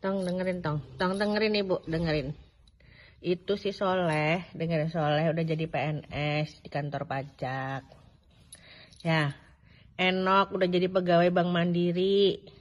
Tong dengerin tong, tong dengerin ibu, dengerin. Itu si Soleh, dengerin Soleh udah jadi PNS di kantor pajak. Ya, Enok udah jadi pegawai Bank Mandiri.